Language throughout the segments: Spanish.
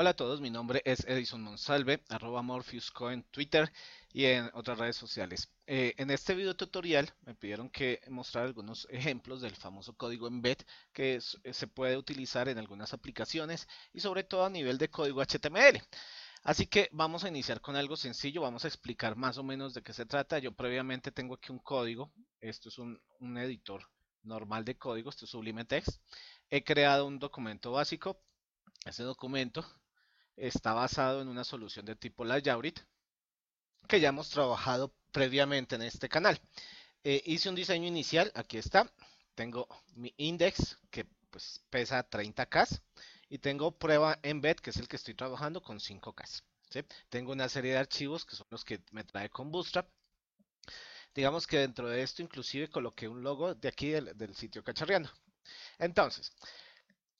Hola a todos, mi nombre es Edison Monsalve, arroba MorpheusCo en Twitter y en otras redes sociales. Eh, en este video tutorial me pidieron que mostrar algunos ejemplos del famoso código embed que eh, se puede utilizar en algunas aplicaciones y sobre todo a nivel de código HTML. Así que vamos a iniciar con algo sencillo, vamos a explicar más o menos de qué se trata. Yo previamente tengo aquí un código, esto es un, un editor normal de código, esto es Sublime Text. He creado un documento básico, ese documento está basado en una solución de tipo Layourit que ya hemos trabajado previamente en este canal. Eh, hice un diseño inicial, aquí está. Tengo mi index que pues, pesa 30K y tengo prueba embed que es el que estoy trabajando con 5K. Tengo una serie de archivos que son los que me trae con Bootstrap. Digamos que dentro de esto inclusive coloqué un logo de aquí del, sitio cacharreando. Entonces,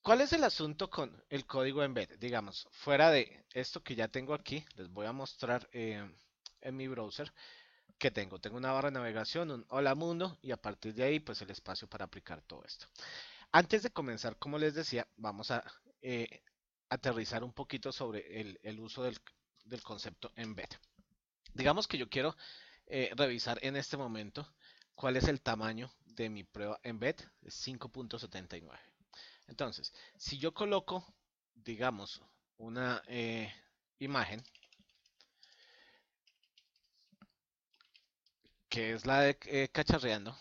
¿Cuál es el asunto con el código embed? Digamos, fuera de esto que ya tengo aquí, les voy a mostrar eh, en mi browser que tengo. Tengo una barra de navegación, un hola mundo y a partir de ahí pues el espacio para aplicar todo esto. Antes de comenzar, como les decía, vamos a eh, aterrizar un poquito sobre el, uso del, concepto embed. Digamos que yo quiero eh, revisar en este momento cuál es el tamaño de mi prueba embed, 5.79. Entonces, si yo coloco, digamos, una eh, imagen que es la de eh, cacharreando,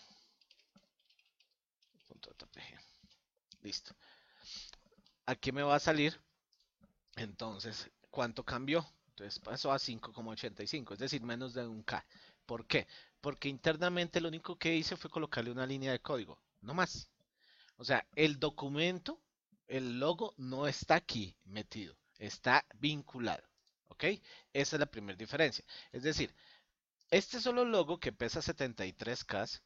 listo. Aquí me va a salir, entonces, ¿cuánto cambió? Entonces pasó a 5,85, es decir, menos de un K. ¿Por qué? Porque internamente lo único que hice fue colocarle una línea de código, no más. O sea, el documento, el logo no está aquí metido, está vinculado. ¿Ok? Esa es la primera diferencia. Es decir, este solo logo que pesa 73K,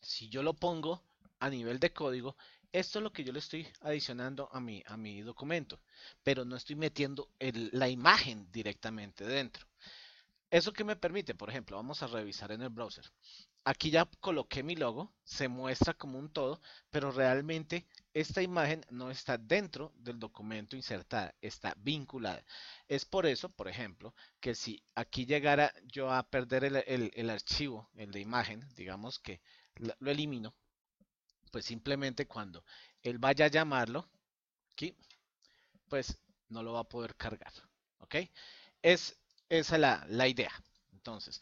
si yo lo pongo a nivel de código, esto es lo que yo le estoy adicionando a mi, a mi documento, pero no estoy metiendo la imagen directamente dentro. ¿Eso que me permite? Por ejemplo, vamos a revisar en el browser aquí ya coloqué mi logo, se muestra como un todo, pero realmente esta imagen no está dentro del documento insertada, está vinculada. Es por eso, por ejemplo, que si aquí llegara yo a perder el, archivo, el de imagen, digamos que lo elimino, pues simplemente cuando él vaya a llamarlo, aquí, pues no lo va a poder cargar. ¿Ok? Es esa la, la idea. Entonces,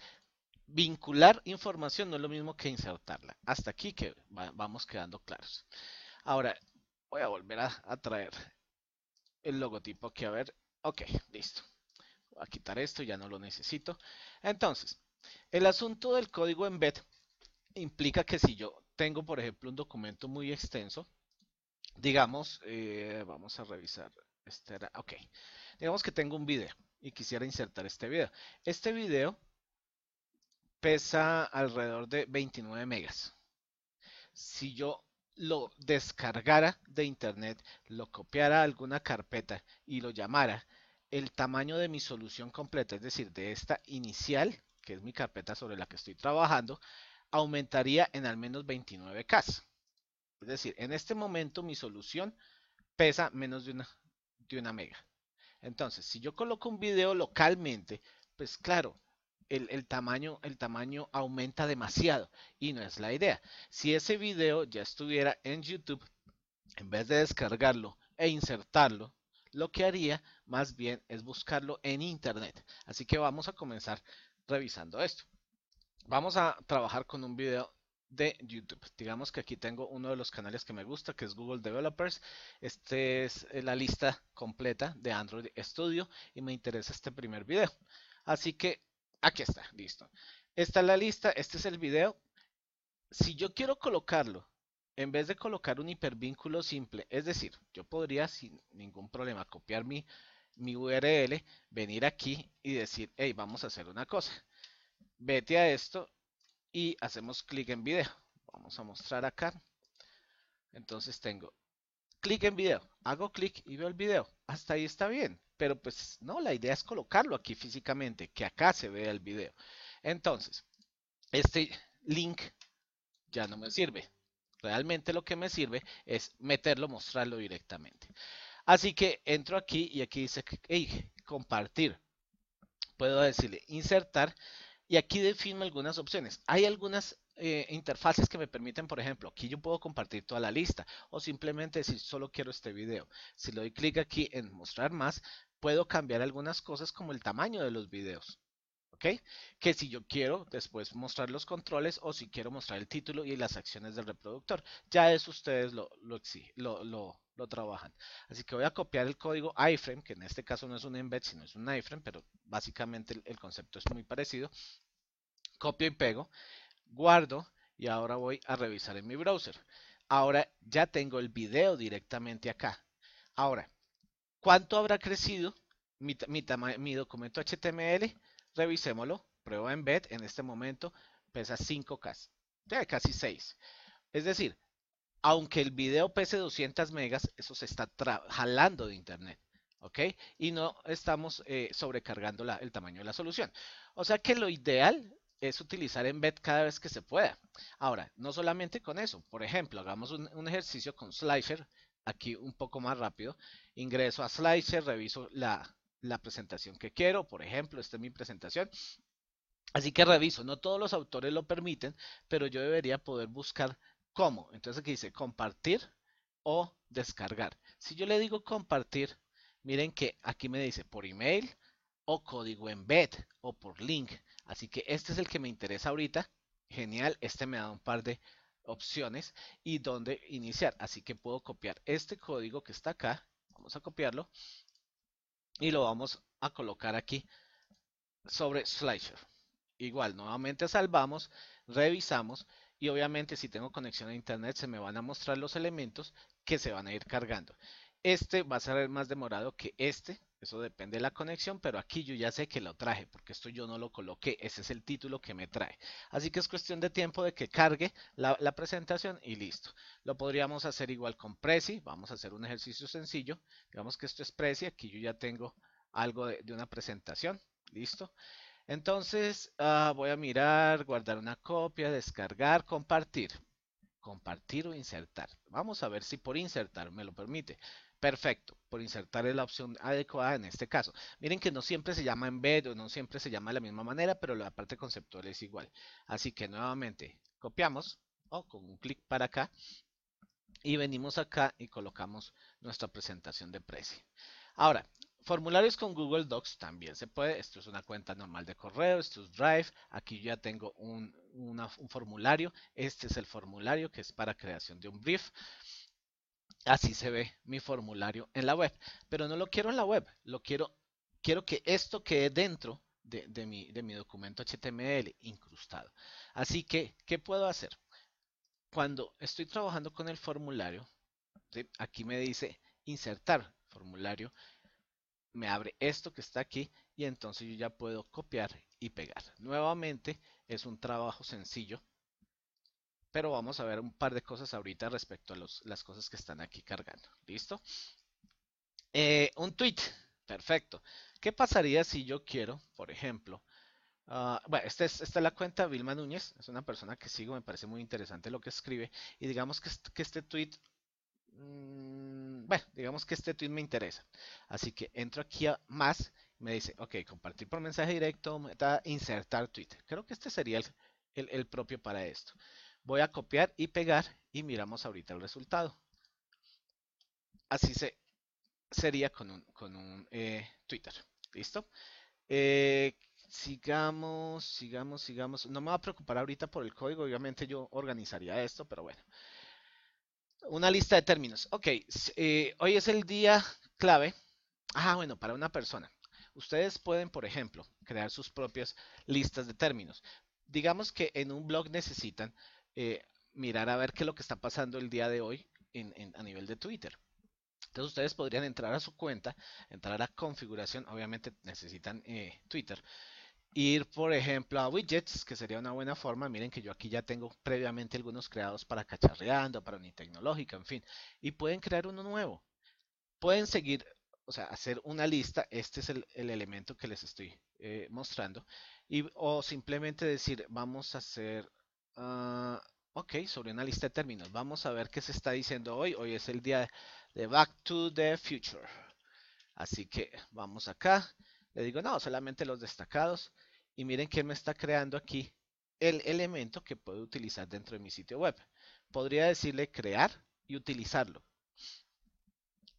vincular información no es lo mismo que insertarla. Hasta aquí que vamos quedando claros. Ahora, voy a volver a, traer el logotipo aquí a ver. Ok, listo. Voy a quitar esto, ya no lo necesito. Entonces, el asunto del código embed implica que si yo tengo, por ejemplo, un documento muy extenso, digamos, eh, vamos a revisar, este ok, digamos que tengo un video y quisiera insertar este video. Este video pesa alrededor de 29 megas. Si yo lo descargara de internet, lo copiara a alguna carpeta y lo llamara, el tamaño de mi solución completa, es decir, de esta inicial, que es mi carpeta sobre la que estoy trabajando, aumentaría en al menos 29K. Es decir, en este momento mi solución pesa menos de una, de una mega. Entonces, si yo coloco un video localmente, pues claro, el, tamaño, el tamaño aumenta demasiado y no es la idea. Si ese video ya estuviera en YouTube, en vez de descargarlo e insertarlo, lo que haría más bien es buscarlo en Internet. Así que vamos a comenzar revisando esto. Vamos a trabajar con un video de YouTube. Digamos que aquí tengo uno de los canales que me gusta, que es Google Developers. Esta es eh, la lista completa de Android Studio y me interesa este primer video. Así que Aquí está, listo. Esta es la lista, este es el video. Si yo quiero colocarlo, en vez de colocar un hipervínculo simple, es decir, yo podría sin ningún problema copiar mi, mi URL, venir aquí y decir, hey, vamos a hacer una cosa. Vete a esto y hacemos clic en video. Vamos a mostrar acá. Entonces tengo clic en video, hago clic y veo el video. Hasta ahí está bien pero pues no, la idea es colocarlo aquí físicamente, que acá se vea el video. Entonces, este link ya no me sirve. Realmente lo que me sirve es meterlo, mostrarlo directamente. Así que entro aquí y aquí dice hey, compartir. Puedo decirle insertar y aquí defino algunas opciones. Hay algunas eh, interfaces que me permiten, por ejemplo, aquí yo puedo compartir toda la lista o simplemente decir solo quiero este video. Si le doy clic aquí en mostrar más, puedo cambiar algunas cosas como el tamaño de los videos. ¿Ok? Que si yo quiero después mostrar los controles o si quiero mostrar el título y las acciones del reproductor. Ya eso ustedes lo, lo, lo, trabajan. Así que voy a copiar el código iframe, que en este caso no es un embed, sino es un iframe, pero básicamente el concepto es muy parecido. Copio y pego, guardo y ahora voy a revisar en mi browser. Ahora ya tengo el video directamente acá. Ahora, ¿Cuánto habrá crecido mi, documento HTML? Revisémoslo. Prueba en e en este momento pesa 5K, ya casi 6. Es decir, aunque el video pese 200 megas, eso se está jalando de internet. ¿ok? Y no estamos eh, sobrecargando el tamaño de la solución. O sea que lo ideal es utilizar embed cada vez que se pueda. Ahora, no solamente con eso. Por ejemplo, hagamos un, un ejercicio con Slicer aquí un poco más rápido, ingreso a Slicer, reviso la, la presentación que quiero, por ejemplo, esta es mi presentación, Así que reviso, no todos los autores lo permiten, pero yo debería poder buscar cómo. Entonces aquí dice compartir o descargar. Si yo le digo compartir, miren que aquí me dice por email o código embed o por link. Así que este es el que me interesa ahorita. Genial, este me da un par de opciones y dónde iniciar. Así que puedo copiar este código que está acá. Vamos a copiarlo y lo vamos a colocar aquí sobre Slicer. Igual, nuevamente salvamos, revisamos y obviamente si tengo conexión a internet se me van a mostrar los elementos que se van a ir cargando. Este va a ser más demorado que este, eso depende de la conexión, pero aquí yo ya sé que lo traje, porque esto yo no lo coloqué, ese es el título que me trae. Así que es cuestión de tiempo de que cargue la, presentación y listo. Lo podríamos hacer igual con Prezi, vamos a hacer un ejercicio sencillo. Digamos que esto es Prezi, aquí yo ya tengo algo de, una presentación, listo. Entonces ah, voy a mirar, guardar una copia, descargar, compartir. Compartir o insertar. Vamos a ver si por insertar me lo permite. Perfecto, por insertar la opción adecuada en este caso. Miren que no siempre se llama embed o no siempre se llama de la misma manera, pero la parte conceptual es igual. Así que nuevamente copiamos o con un clic para acá y venimos acá y colocamos nuestra presentación de precio. Ahora, formularios con Google Docs también se puede. Esto es una cuenta normal de correo, esto es Drive. Aquí ya tengo un, un formulario. Este es el formulario que es para creación de un brief. Así se ve mi formulario en la web. Pero no lo quiero en la web, lo quiero, quiero que esto quede dentro de, mi, documento HTML incrustado. Así que, ¿qué puedo hacer? Cuando estoy trabajando con el formulario, aquí me dice insertar formulario, me abre esto que está aquí y entonces yo ya puedo copiar y pegar. Nuevamente es un trabajo sencillo pero vamos a ver un par de cosas ahorita respecto a las cosas que están aquí cargando. ¿Listo? Eh, un tweet. Perfecto. ¿Qué pasaría si yo quiero, por ejemplo, ah, bueno, esta es, la cuenta de Vilma Núñez, es una persona que sigo, me parece muy interesante lo que escribe. Y digamos que, este, tweet, mm, bueno, digamos que este tweet me interesa. Así que entro aquí a más, me dice, ok, compartir por mensaje directo, insertar tweet. Creo que este sería el propio para esto. Voy a copiar y pegar y miramos ahorita el resultado. Así se, sería con un, con un eh, Twitter. ¿Listo? Eh, sigamos, sigamos, sigamos. No me va a preocupar ahorita por el código. Obviamente yo organizaría esto, pero bueno. Una lista de términos. Ok, eh, hoy es el día clave. Ah, bueno, para una persona. Ustedes pueden, por ejemplo, crear sus propias listas de términos. Digamos que en un blog necesitan eh, mirar a ver qué es lo que está pasando el día de hoy en, a nivel de Twitter. Entonces ustedes podrían entrar a su cuenta, entrar a configuración, obviamente necesitan eh, Twitter, ir por ejemplo a widgets, que sería una buena forma, miren que yo aquí ya tengo previamente algunos creados para cacharreando, para Unitecnológica, en fin, y pueden crear uno nuevo. Pueden seguir, o sea, hacer una lista, este es el, elemento que les estoy eh, mostrando, y, o simplemente decir, vamos a hacer Ah, ok, sobre una lista de términos. Vamos a ver qué se está diciendo hoy. Hoy es el día de Back to the Future. Así que vamos acá. Le digo, no, solamente los destacados. Y miren que me está creando aquí el elemento que puedo utilizar dentro de mi sitio web. Podría decirle crear y utilizarlo.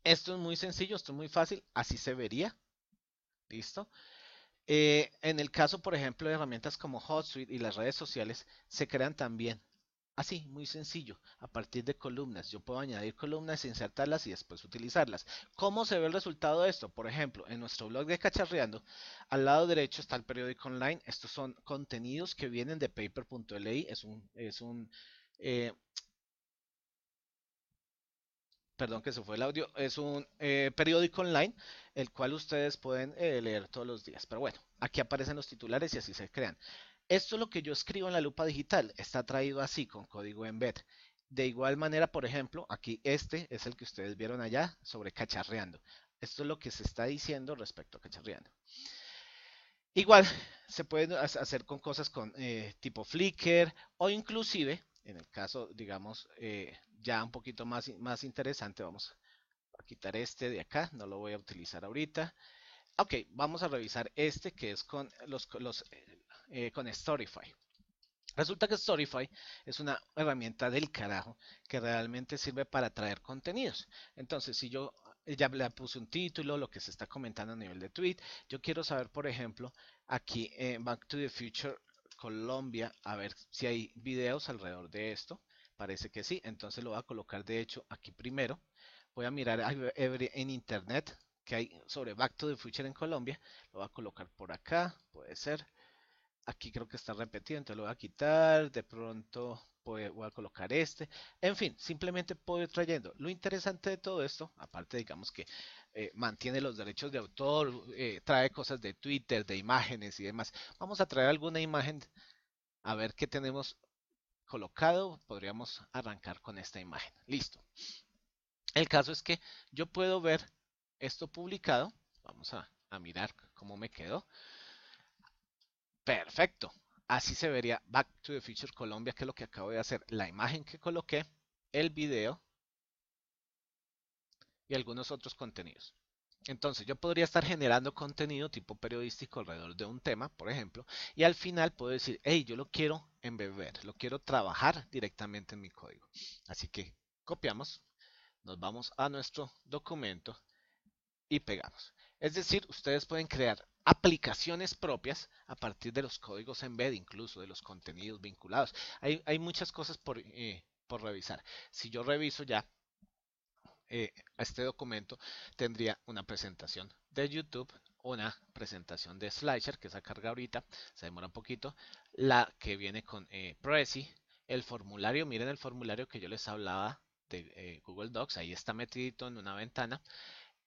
Esto es muy sencillo, esto es muy fácil. Así se vería. ¿Listo? Eh, en el caso, por ejemplo, de herramientas como HotSuite y las redes sociales, se crean también Así, muy sencillo, a partir de columnas. Yo puedo añadir columnas, insertarlas y después utilizarlas. ¿Cómo se ve el resultado de esto? Por ejemplo, en nuestro blog de Cacharreando, al lado derecho está el periódico online. Estos son contenidos que vienen de paper.li. Es un, es un eh, perdón que se fue el audio, es un eh, periódico online, el cual ustedes pueden eh, leer todos los días. Pero bueno, aquí aparecen los titulares y así se crean. Esto es lo que yo escribo en la lupa digital, está traído así con código embed. De igual manera, por ejemplo, aquí este es el que ustedes vieron allá sobre cacharreando. Esto es lo que se está diciendo respecto a cacharreando. Igual, se pueden hacer con cosas con eh, tipo Flickr o inclusive en el caso, digamos, eh, ya un poquito más, más interesante, vamos a quitar este de acá, no lo voy a utilizar ahorita. Ok, vamos a revisar este que es con, los, eh, con Storify. Resulta que Storify es una herramienta del carajo que realmente sirve para traer contenidos. Entonces, si yo eh, ya le puse un título, lo que se está comentando a nivel de tweet, yo quiero saber, por ejemplo, aquí en Back to the Future Colombia, a ver si hay videos alrededor de esto. Parece que sí, entonces lo voy a colocar de hecho aquí primero. Voy a mirar en internet que hay sobre Back to the Future en Colombia. Lo voy a colocar por acá, puede ser. Aquí creo que está repetido, entonces lo voy a quitar. De pronto voy a colocar este. En fin, simplemente puedo ir trayendo. Lo interesante de todo esto, aparte digamos que eh, mantiene los derechos de autor, eh, trae cosas de Twitter, de imágenes y demás. Vamos a traer alguna imagen a ver qué tenemos colocado. Podríamos arrancar con esta imagen. Listo. El caso es que yo puedo ver esto publicado. Vamos a, a mirar cómo me quedó. Perfecto. Así se vería Back to the Future Colombia, que es lo que acabo de hacer. La imagen que coloqué, el video y algunos otros contenidos. Entonces yo podría estar generando contenido tipo periodístico alrededor de un tema, por ejemplo, y al final puedo decir, hey, yo lo quiero embeber, lo quiero trabajar directamente en mi código. Así que copiamos, nos vamos a nuestro documento y pegamos. Es decir, ustedes pueden crear aplicaciones propias a partir de los códigos en embed, incluso de los contenidos vinculados. Hay, hay muchas cosas por, eh, por revisar. Si yo reviso ya eh, este documento tendría una presentación de YouTube, una presentación de Slicer, que se carga ahorita, se demora un poquito, la que viene con eh, el formulario, miren el formulario que yo les hablaba de eh, Google Docs, ahí está metido en una ventana,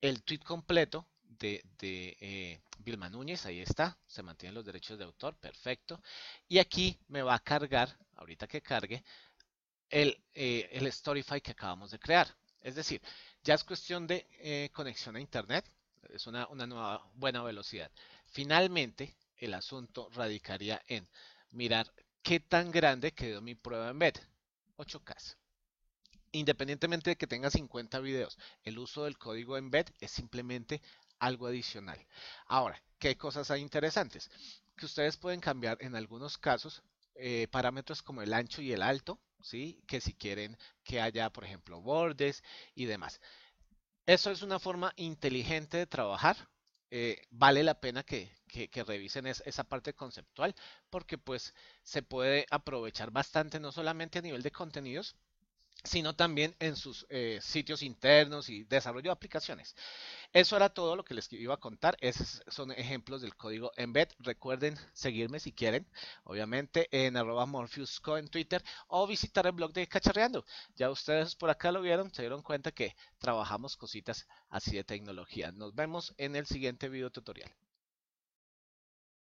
el tweet completo de, eh, Vilma Núñez, ahí está, se mantienen los derechos de autor, perfecto, y aquí me va a cargar, ahorita que cargue, el, el Storyfy que acabamos de crear. Es decir, ya es cuestión de eh, conexión a Internet, es una, nueva buena velocidad. Finalmente, el asunto radicaría en mirar qué tan grande quedó mi prueba en BED, 8K. Independientemente de que tenga 50 videos, el uso del código en BED es simplemente algo adicional. Ahora, ¿qué cosas hay interesantes? Que ustedes pueden cambiar en algunos casos eh, parámetros como el ancho y el alto, que si quieren que haya, por ejemplo, bordes y demás. Eso es una forma inteligente de trabajar. Eh, vale la pena que, revisen esa parte conceptual porque pues se puede aprovechar bastante no solamente a nivel de contenidos sino también en sus eh, sitios internos y desarrollo de aplicaciones. Eso era todo lo que les iba a contar. Esos son ejemplos del código embed. Recuerden seguirme si quieren, obviamente, en arroba morpheusco en Twitter o visitar el blog de Cacharreando. Ya ustedes por acá lo vieron, se dieron cuenta que trabajamos cositas así de tecnología. Nos vemos en el siguiente video tutorial.